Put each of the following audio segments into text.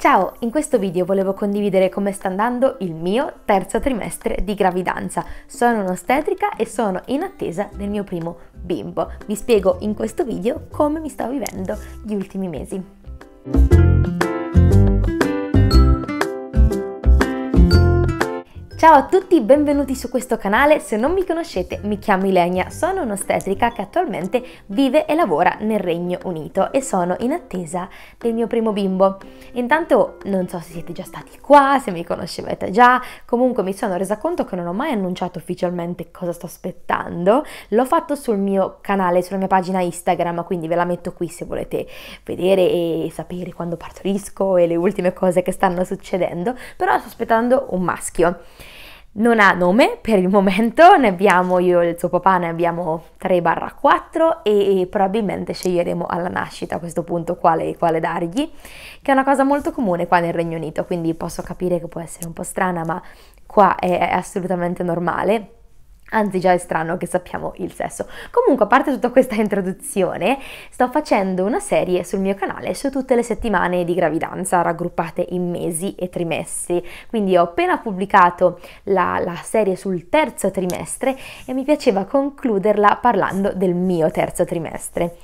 Ciao, in questo video volevo condividere come sta andando il mio terzo trimestre di gravidanza. Sono un'ostetrica e sono in attesa del mio primo bimbo. Vi spiego in questo video come mi sto vivendo gli ultimi mesi. Ciao a tutti, benvenuti su questo canale. Se non mi conoscete, mi chiamo Ilenia, sono un'ostetrica che attualmente vive e lavora nel Regno Unito e sono in attesa del mio primo bimbo. Intanto non so se siete già stati qua, se mi conoscevate già, comunque mi sono resa conto che non ho mai annunciato ufficialmente cosa sto aspettando. L'ho fatto sul mio canale, sulla mia pagina Instagram, quindi ve la metto qui se volete vedere e sapere quando partorisco e le ultime cose che stanno succedendo, però sto aspettando un maschio. Non ha nome per il momento, ne abbiamo io e il suo papà, ne abbiamo 3-4 e probabilmente sceglieremo alla nascita a questo punto quale, quale dargli, che è una cosa molto comune qua nel Regno Unito, quindi posso capire che può essere un po' strana, ma qua è assolutamente normale Anzi già è strano che sappiamo il sesso. Comunque, a parte tutta questa introduzione, sto facendo una serie sul mio canale su tutte le settimane di gravidanza raggruppate in mesi e trimestri. Quindi ho appena pubblicato la, la serie sul terzo trimestre e mi piaceva concluderla parlando del mio terzo trimestre.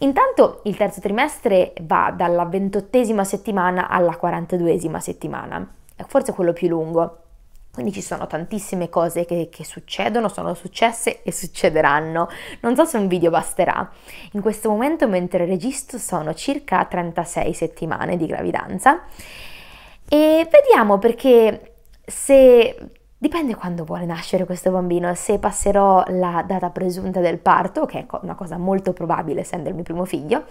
Intanto il terzo trimestre va dalla ventottesima settimana alla quarantaduesima settimana, è forse quello più lungo quindi ci sono tantissime cose che, che, succedono, sono successe e succederanno. Non so se un video basterà. In questo momento, mentre registro, sono circa 36 settimane di gravidanza. E vediamo perché se Dipende quando vuole nascere questo bambino, se passerò la data presunta del parto, che è una cosa molto probabile essendo il mio primo figlio,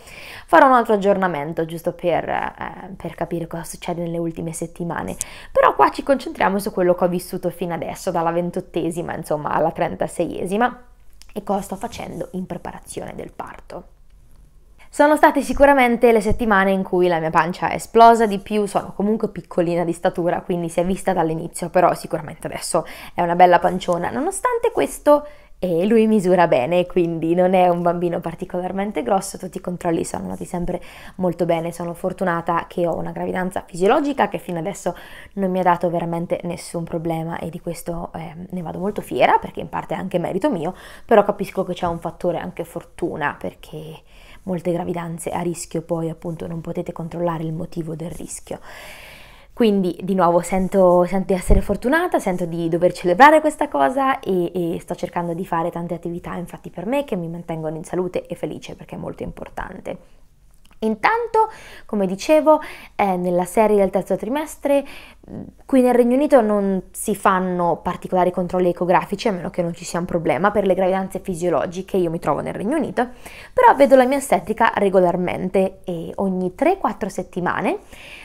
farò un altro aggiornamento giusto per, eh, per, capire cosa succede nelle ultime settimane. Però qua ci concentriamo su quello che ho vissuto fino adesso, dalla ventottesima insomma alla trentaseiesima e cosa sto facendo in preparazione del parto. Sono state sicuramente le settimane in cui la mia pancia è esplosa di più, sono comunque piccolina di statura, quindi si è vista dall'inizio, però sicuramente adesso è una bella panciona. Nonostante questo, e lui misura bene, quindi non è un bambino particolarmente grosso, tutti i controlli sono andati sempre molto bene, sono fortunata che ho una gravidanza fisiologica che fino adesso non mi ha dato veramente nessun problema e di questo eh, ne vado molto fiera perché in parte è anche merito mio, però capisco che c'è un fattore anche fortuna perché molte gravidanze a rischio poi appunto non potete controllare il motivo del rischio. Quindi di nuovo sento, sento, di essere fortunata, sento di dover celebrare questa cosa e, e, sto cercando di fare tante attività infatti per me che mi mantengono in salute e felice perché è molto importante. Intanto, come dicevo, eh, nella serie del terzo trimestre mm, qui nel Regno Unito non si fanno particolari controlli ecografici a meno che non ci sia un problema per le gravidanze fisiologiche, io mi trovo nel Regno Unito, però vedo la mia estetica regolarmente e ogni 3-4 settimane,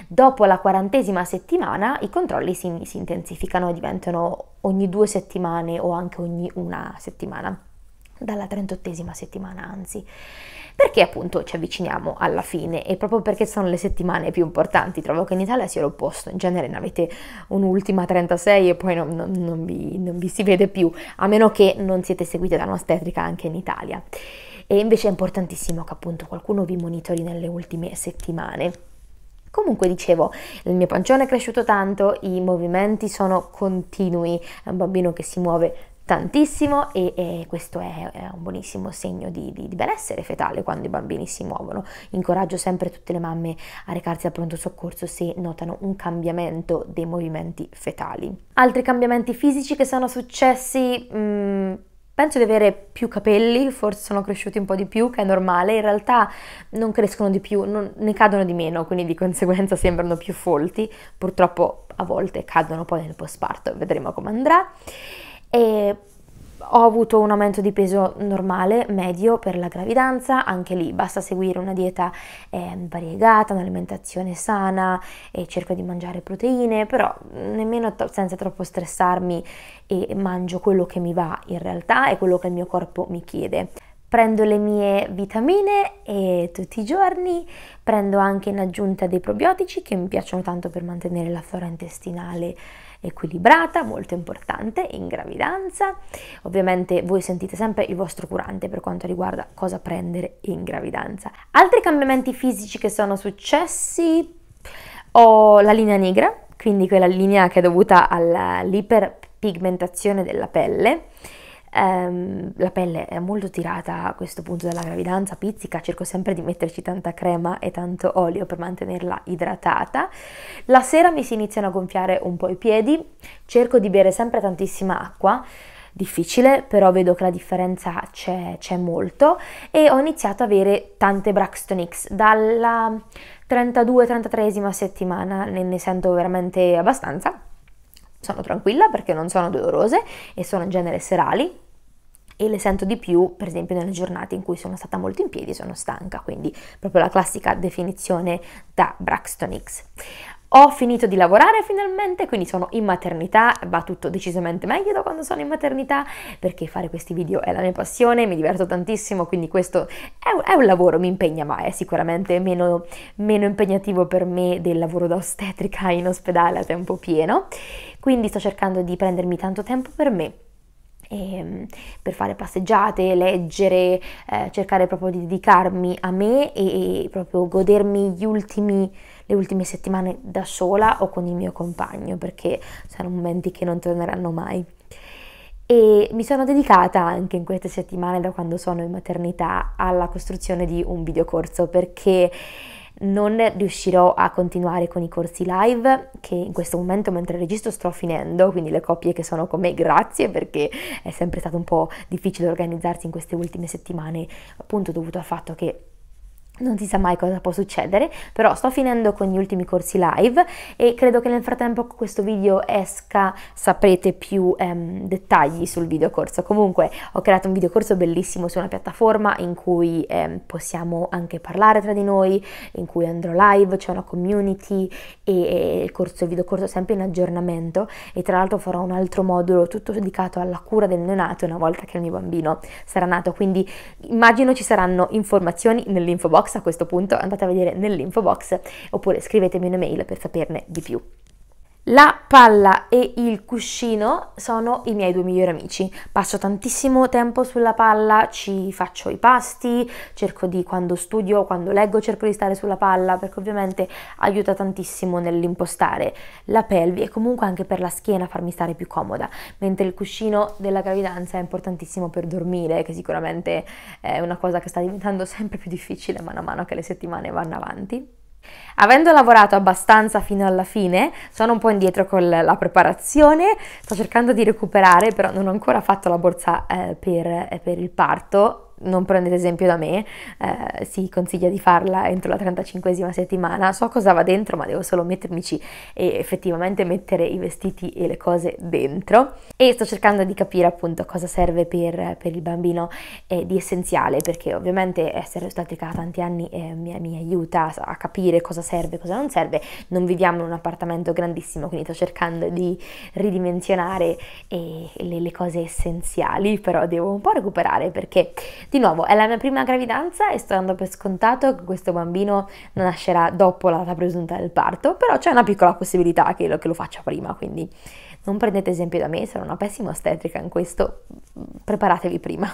dopo la quarantesima settimana i controlli si, si intensificano e diventano ogni due settimane o anche ogni una settimana, dalla trentottesima settimana anzi perché appunto ci avviciniamo alla fine e proprio perché sono le settimane più importanti, trovo che in Italia sia l'opposto, in genere ne avete un'ultima 36 e poi non, non, non, vi, non vi si vede più, a meno che non siete seguite da un'ostetrica anche in Italia. E invece è importantissimo che appunto qualcuno vi monitori nelle ultime settimane. Comunque dicevo, il mio pancione è cresciuto tanto, i movimenti sono continui, è un bambino che si muove tantissimo e, e questo è, è, un buonissimo segno di, di, di, benessere fetale quando i bambini si muovono. Incoraggio sempre tutte le mamme a recarsi al pronto soccorso se notano un cambiamento dei movimenti fetali. Altri cambiamenti fisici che sono successi... Mh, mm, Penso di avere più capelli, forse sono cresciuti un po' di più, che è normale, in realtà non crescono di più, non, ne cadono di meno, quindi di conseguenza sembrano più folti, purtroppo a volte cadono poi nel postparto, vedremo come andrà e ho avuto un aumento di peso normale, medio per la gravidanza, anche lì basta seguire una dieta eh, variegata, un'alimentazione sana e cerco di mangiare proteine, però nemmeno to- senza troppo stressarmi e mangio quello che mi va in realtà e quello che il mio corpo mi chiede prendo le mie vitamine e tutti i giorni, prendo anche in aggiunta dei probiotici che mi piacciono tanto per mantenere la flora intestinale equilibrata, molto importante in gravidanza. Ovviamente voi sentite sempre il vostro curante per quanto riguarda cosa prendere in gravidanza. Altri cambiamenti fisici che sono successi ho la linea negra, quindi quella linea che è dovuta all'iperpigmentazione della pelle ehm, la pelle è molto tirata a questo punto della gravidanza, pizzica, cerco sempre di metterci tanta crema e tanto olio per mantenerla idratata. La sera mi si iniziano a gonfiare un po' i piedi, cerco di bere sempre tantissima acqua, difficile, però vedo che la differenza c'è, molto e ho iniziato ad avere tante Braxton X dalla 32 33 settimana, ne, ne sento veramente abbastanza sono tranquilla perché non sono dolorose e sono in genere serali, e le sento di più, per esempio, nelle giornate in cui sono stata molto in piedi, e sono stanca, quindi proprio la classica definizione da Braxton Hicks. Ho finito di lavorare finalmente, quindi sono in maternità, va tutto decisamente meglio da quando sono in maternità, perché fare questi video è la mia passione, mi diverto tantissimo, quindi questo è un, è un lavoro, mi impegna, ma è sicuramente meno, meno impegnativo per me del lavoro da ostetrica in ospedale a tempo pieno. Quindi sto cercando di prendermi tanto tempo per me ehm, per fare passeggiate, leggere, eh, cercare proprio di dedicarmi a me e, e proprio godermi gli ultimi, le ultime settimane da sola o con il mio compagno, perché saranno momenti che non torneranno mai. E mi sono dedicata anche in queste settimane da quando sono in maternità alla costruzione di un videocorso perché non riuscirò a continuare con i corsi live che in questo momento mentre registro sto finendo, quindi le coppie che sono con me grazie perché è sempre stato un po' difficile organizzarsi in queste ultime settimane appunto dovuto al fatto che non si sa mai cosa può succedere, però sto finendo con gli ultimi corsi live e credo che nel frattempo che questo video esca saprete più ehm, dettagli sul videocorso. Comunque ho creato un videocorso bellissimo su una piattaforma in cui ehm, possiamo anche parlare tra di noi, in cui andrò live, c'è una community e, e il, corso, il videocorso è sempre in aggiornamento e tra l'altro farò un altro modulo tutto dedicato alla cura del neonato una volta che il mio bambino sarà nato, quindi immagino ci saranno informazioni nell'info box box a questo punto, andate a vedere nell'info box oppure scrivetemi un'email per saperne di più. La palla e il cuscino sono i miei due migliori amici. Passo tantissimo tempo sulla palla, ci faccio i pasti, cerco di quando studio, quando leggo, cerco di stare sulla palla perché ovviamente aiuta tantissimo nell'impostare la pelvi e comunque anche per la schiena farmi stare più comoda, mentre il cuscino della gravidanza è importantissimo per dormire, che sicuramente è una cosa che sta diventando sempre più difficile man mano che le settimane vanno avanti. Avendo lavorato abbastanza fino alla fine, sono un po' indietro con la preparazione, sto cercando di recuperare, però non ho ancora fatto la borsa eh, per, eh, per il parto non prendete esempio da me, eh, si consiglia di farla entro la 35esima settimana, so cosa va dentro ma devo solo mettermici e effettivamente mettere i vestiti e le cose dentro e sto cercando di capire appunto cosa serve per, per il bambino eh, di essenziale perché ovviamente essere ostatrica da tanti anni eh, mi, mi, aiuta a capire cosa serve e cosa non serve, non viviamo in un appartamento grandissimo quindi sto cercando di ridimensionare eh, le, le cose essenziali però devo un po' recuperare perché di nuovo, è la mia prima gravidanza e sto dando per scontato che questo bambino nascerà dopo la data presunta del parto, però c'è una piccola possibilità che lo, che lo faccia prima, quindi non prendete esempio da me, sono una pessima ostetrica in questo, preparatevi prima.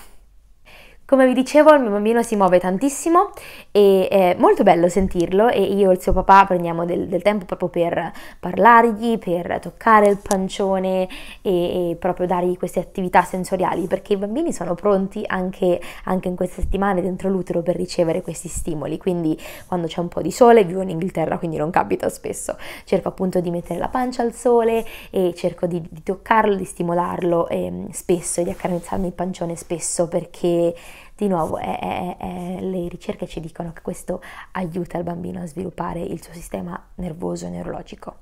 Come vi dicevo il mio bambino si muove tantissimo e è molto bello sentirlo e io e il suo papà prendiamo del, del tempo proprio per parlargli, per toccare il pancione e, e, proprio dargli queste attività sensoriali perché i bambini sono pronti anche, anche in queste settimane dentro l'utero per ricevere questi stimoli, quindi quando c'è un po' di sole, vivo in Inghilterra quindi non capita spesso, cerco appunto di mettere la pancia al sole e cerco di, di toccarlo, di stimolarlo eh, spesso e di accarezzarmi il pancione spesso perché di nuovo, è, è, è, le ricerche ci dicono che questo aiuta il bambino a sviluppare il suo sistema nervoso e neurologico.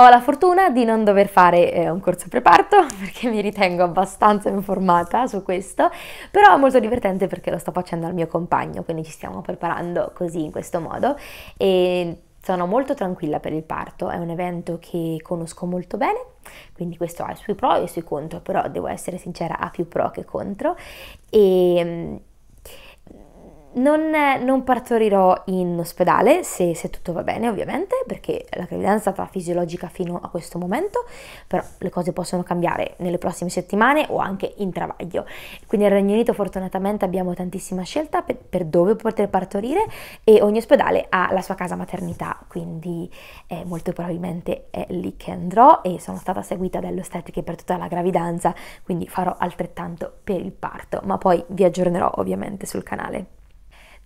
Ho la fortuna di non dover fare eh, un corso preparto perché mi ritengo abbastanza informata su questo, però è molto divertente perché lo sto facendo al mio compagno, quindi ci stiamo preparando così in questo modo e sono molto tranquilla per il parto, è un evento che conosco molto bene, quindi questo ha i suoi pro e i suoi contro, però devo essere sincera ha più pro che contro e mm, non, non, partorirò in ospedale se, se, tutto va bene ovviamente perché la gravidanza è stata fisiologica fino a questo momento però le cose possono cambiare nelle prossime settimane o anche in travaglio quindi nel Regno Unito fortunatamente abbiamo tantissima scelta per, per dove poter partorire e ogni ospedale ha la sua casa maternità quindi eh, molto probabilmente è lì che andrò e sono stata seguita dall'ostetrica per tutta la gravidanza quindi farò altrettanto per il parto ma poi vi aggiornerò ovviamente sul canale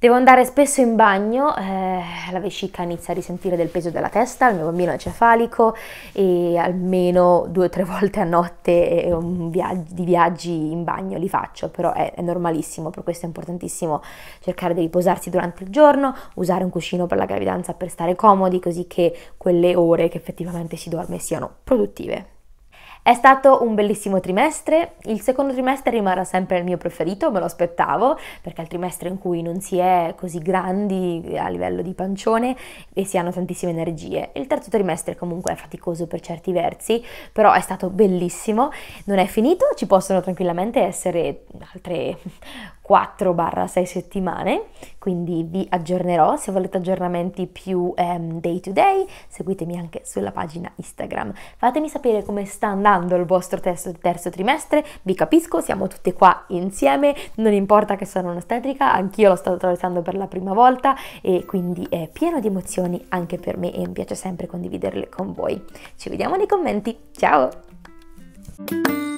Devo andare spesso in bagno, eh, la vescica inizia a risentire del peso della testa, il mio bambino è cefalico e almeno due o tre volte a notte eh, viag di viaggi in bagno li faccio, però è, è, normalissimo, per questo è importantissimo cercare di riposarsi durante il giorno, usare un cuscino per la gravidanza per stare comodi, così che quelle ore che effettivamente si dorme siano produttive. È stato un bellissimo trimestre, il secondo trimestre rimarrà sempre il mio preferito, me lo aspettavo, perché è il trimestre in cui non si è così grandi a livello di pancione e si hanno tantissime energie. Il terzo trimestre comunque è faticoso per certi versi, però è stato bellissimo, non è finito, ci possono tranquillamente essere altre 4-6 settimane, quindi vi aggiornerò. Se volete aggiornamenti più ehm, day to day, seguitemi anche sulla pagina Instagram. Fatemi sapere come sta andando il vostro terzo, terzo trimestre, vi capisco, siamo tutte qua insieme, non importa che sono un'ostetrica, anch'io lo sto attraversando per la prima volta e quindi è pieno di emozioni anche per me e mi piace sempre condividerle con voi. Ci vediamo nei commenti, ciao!